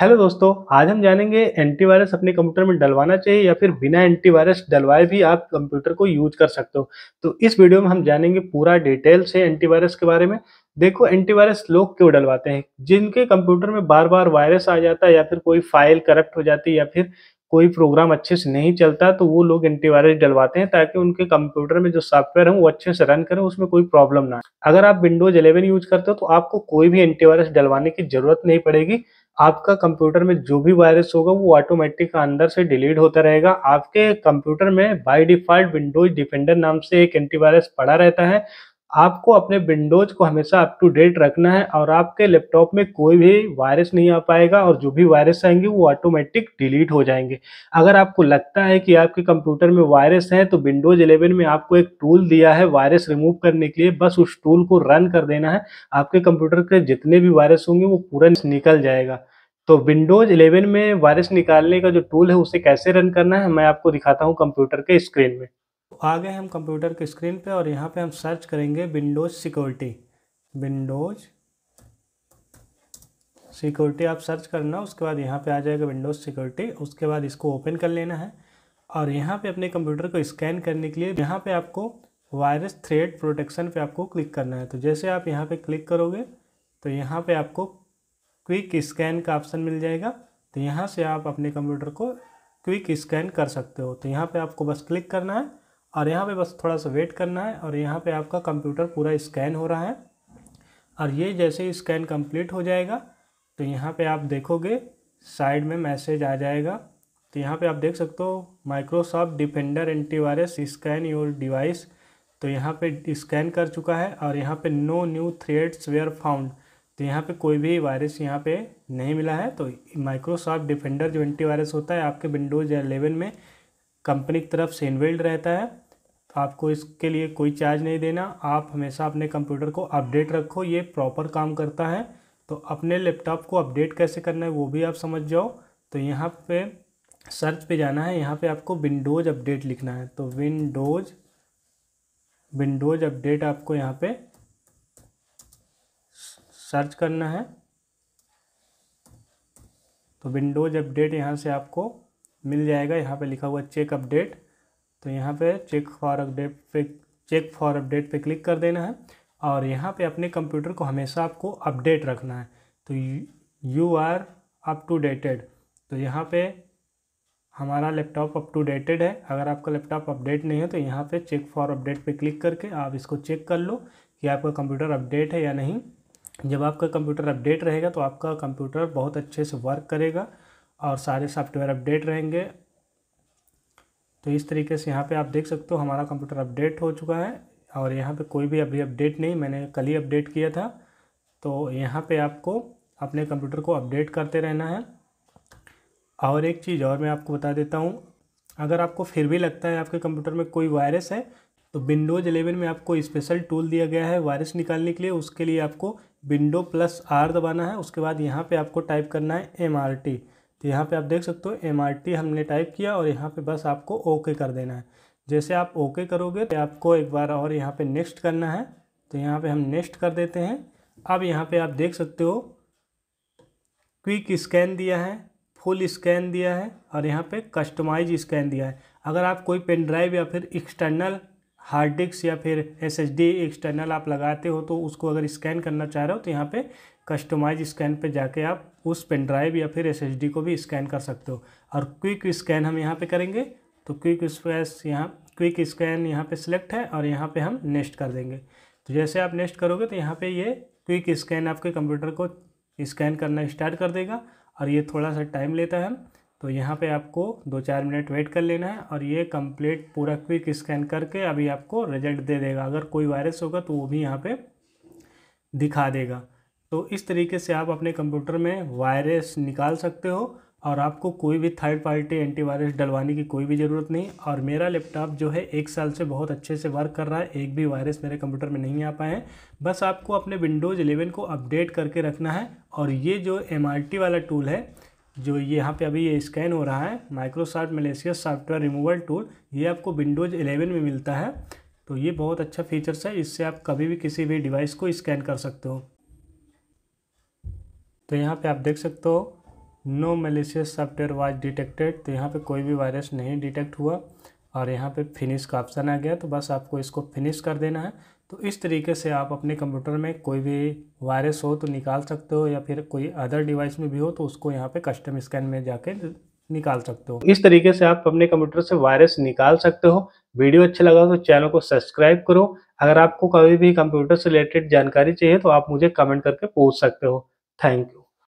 hello दोस्तों आज हम जानेंगे एंटीवायरस अपने कंप्यूटर में डलवाना चाहिए या फिर बिना एंटीवायरस डलवाए भी आप कंप्यूटर को यूज कर सकते हो तो इस वीडियो में हम जानेंगे पूरा डिटेल से एंटीवायरस के बारे में देखो एंटीवायरस लोग क्यों डलवाते हैं जिनके कंप्यूटर में बार बार वायरस आ जाता है या फिर कोई फाइल करप्ट हो जाती है या फिर कोई प्रोग्राम अच्छे से नहीं चलता तो वो लोग एंटीवायरस डलवाते हैं ताकि उनके कंप्यूटर में जो सॉफ्टवेयर है वो अच्छे से रन करें उसमें कोई प्रॉब्लम ना अगर आप विंडोज 11 यूज करते हो तो आपको कोई भी एंटीवायरस डलवाने की जरूरत नहीं पड़ेगी आपका कंप्यूटर में जो भी वायरस होगा वो ऑटोमेटिक अंदर से डिलीट होता रहेगा आपके कंप्यूटर में बाय डिफॉल्ट विंडोज डिफेंडर नाम से एक एंटीवायरस पड़ा रहता है आपको अपने विंडोज को हमेशा अप टू डेट रखना है और आपके लैपटॉप में कोई भी वायरस नहीं आ पाएगा और जो भी वायरस आएंगे वो ऑटोमेटिक डिलीट हो जाएंगे अगर आपको लगता है कि आपके कंप्यूटर में वायरस हैं तो विंडोज 11 में आपको एक टूल दिया है वायरस रिमूव करने के लिए बस उस टूल को रन कर देना है आपके कंप्यूटर के जितने भी वायरस होंगे वो पूरा निकल जाएगा तो विंडोज 11 में वायरस निकालने का जो टूल है उसे कैसे रन करना है मैं आपको दिखाता हूँ कंप्यूटर के स्क्रीन में तो आ गए हम कंप्यूटर के स्क्रीन पे और यहाँ पे हम सर्च करेंगे विंडोज सिक्योरिटी विंडोज सिक्योरिटी आप सर्च करना उसके बाद यहाँ पे आ जाएगा विंडोज सिक्योरिटी उसके बाद इसको ओपन कर लेना है और यहाँ पे अपने कंप्यूटर को स्कैन करने के लिए यहाँ पे आपको वायरस थ्रेड प्रोटेक्शन पे आपको क्लिक करना है तो जैसे आप यहाँ पे क्लिक करोगे तो यहाँ पे आपको क्विक स्कैन का ऑप्शन मिल जाएगा तो यहाँ से आप अपने कंप्यूटर को क्विक स्कैन कर सकते हो तो यहाँ पे आपको बस क्लिक करना है और यहाँ पे बस थोड़ा सा वेट करना है और यहाँ पे आपका कंप्यूटर पूरा स्कैन हो रहा है और ये जैसे ही स्कैन कंप्लीट हो जाएगा तो यहाँ पे आप देखोगे साइड में मैसेज आ जाएगा तो यहाँ पे आप देख सकते हो Microsoft Defender antivirus scan your device तो यहाँ पर स्कैन कर चुका है और यहाँ पर no new threads were found तो यहाँ पे कोई भी वायरस यहाँ पे नहीं मिला है तो माइक्रोसॉफ्ट डिफेंडर जो एंटी वायरस होता है आपके विंडोज़ एलेवन में कंपनी की तरफ से इनवेल्ड रहता है तो आपको इसके लिए कोई चार्ज नहीं देना आप हमेशा अपने कंप्यूटर को अपडेट रखो ये प्रॉपर काम करता है तो अपने लैपटॉप को अपडेट कैसे करना है वो भी आप समझ जाओ तो यहाँ पे सर्च पे जाना है यहाँ पे आपको विंडोज़ अपडेट लिखना है तो विंडोज़ विंडोज़ अपडेट आपको यहाँ पे सर्च करना है तो विंडोज अपडेट यहाँ से आपको मिल जाएगा यहाँ पे लिखा हुआ चेक अपडेट तो यहाँ पे चेक फॉर अपडेट पे चेक फॉर अपडेट पे क्लिक कर देना है और यहाँ पे अपने कंप्यूटर को हमेशा आपको अपडेट रखना है तो you are up to dated तो यहाँ पे हमारा लैपटॉप अप टू डेटेड है अगर आपका लैपटॉप अपडेट नहीं है तो यहाँ पे चेक फॉर अपडेट पे क्लिक करके आप इसको चेक कर लो कि आपका कंप्यूटर अपडेट है या नहीं जब आपका कंप्यूटर अपडेट रहेगा तो आपका कंप्यूटर बहुत अच्छे से वर्क करेगा और सारे सॉफ्टवेयर अपडेट रहेंगे तो इस तरीके से यहाँ पे आप देख सकते हो हमारा कंप्यूटर अपडेट हो चुका है और यहाँ पे कोई भी अभी अपडेट नहीं मैंने कल ही अपडेट किया था तो यहाँ पे आपको अपने कंप्यूटर को अपडेट करते रहना है और एक चीज़ और मैं आपको बता देता हूँ अगर आपको फिर भी लगता है आपके कंप्यूटर में कोई वायरस है तो विंडोज़ एलेवन में आपको स्पेशल टूल दिया गया है वायरस निकालने के लिए उसके लिए आपको विंडो प्लस आर दबाना है उसके बाद यहाँ पे आपको टाइप करना है एम आर टी तो यहाँ पे आप देख सकते हो एम आर टी हमने टाइप किया और यहाँ पे बस आपको ओके कर देना है जैसे आप ओके करोगे तो आपको एक बार और यहाँ पे नेक्स्ट करना है तो यहाँ पे हम नेक्स्ट कर देते हैं अब यहाँ पे आप देख सकते हो क्विक स्कैन दिया है फुल स्कैन दिया है और यहाँ पर कस्टमाइज स्कैन दिया है अगर आप कोई पेन ड्राइव या फिर एक्सटर्नल हार्ड डिस्क या फिर एस एक्सटर्नल आप लगाते हो तो उसको अगर स्कैन करना चाह रहे हो तो यहाँ पे कस्टमाइज स्कैन पे जाके आप उस पेन ड्राइव या फिर एस को भी स्कैन कर सकते हो और क्विक स्कैन हम यहाँ पे करेंगे तो क्विक स्पैस यहाँ क्विक स्कैन यहाँ पे सिलेक्ट है और यहाँ पे हम नेक्स्ट कर देंगे तो जैसे आप नेक्स्ट करोगे तो यहाँ पे ये क्विक स्कैन आपके कंप्यूटर को स्कैन करना स्टार्ट कर देगा और ये थोड़ा सा टाइम लेता है तो यहाँ पे आपको दो चार मिनट वेट कर लेना है और ये कंप्लीट पूरा क्विक स्कैन करके अभी आपको रिजल्ट दे देगा अगर कोई वायरस होगा तो वो भी यहाँ पे दिखा देगा तो इस तरीके से आप अपने कंप्यूटर में वायरस निकाल सकते हो और आपको कोई भी थर्ड पार्टी एंटीवायरस डलवाने की कोई भी ज़रूरत नहीं और मेरा लैपटॉप जो है एक साल से बहुत अच्छे से वर्क कर रहा है एक भी वायरस मेरे कंप्यूटर में नहीं आ पाए हैं बस आपको अपने विंडोज़ 11 को अपडेट करके रखना है और ये जो एम वाला टूल है जो यहाँ पे अभी ये स्कैन हो रहा है Microsoft malicious software removal tool ये आपको विंडोज़ एलेवन में मिलता है तो ये बहुत अच्छा फीचर्स है इससे आप कभी भी किसी भी डिवाइस को स्कैन कर सकते हो तो यहाँ पे आप देख सकते हो no malicious software was detected तो यहाँ पे कोई भी वायरस नहीं डिटेक्ट हुआ और यहाँ पे फिनिश का ऑप्शन आ गया तो बस आपको इसको फिनिश कर देना है तो इस तरीके से आप अपने कंप्यूटर में कोई भी वायरस हो तो निकाल सकते हो या फिर कोई अदर डिवाइस में भी हो तो उसको यहाँ पे कस्टम स्कैन में जाके निकाल सकते हो इस तरीके से आप अपने कंप्यूटर से वायरस निकाल सकते हो वीडियो अच्छा लगा तो चैनल को सब्सक्राइब करो अगर आपको कभी भी कंप्यूटर से रिलेटेड जानकारी चाहिए तो आप मुझे कमेंट करके पूछ सकते हो थैंक यू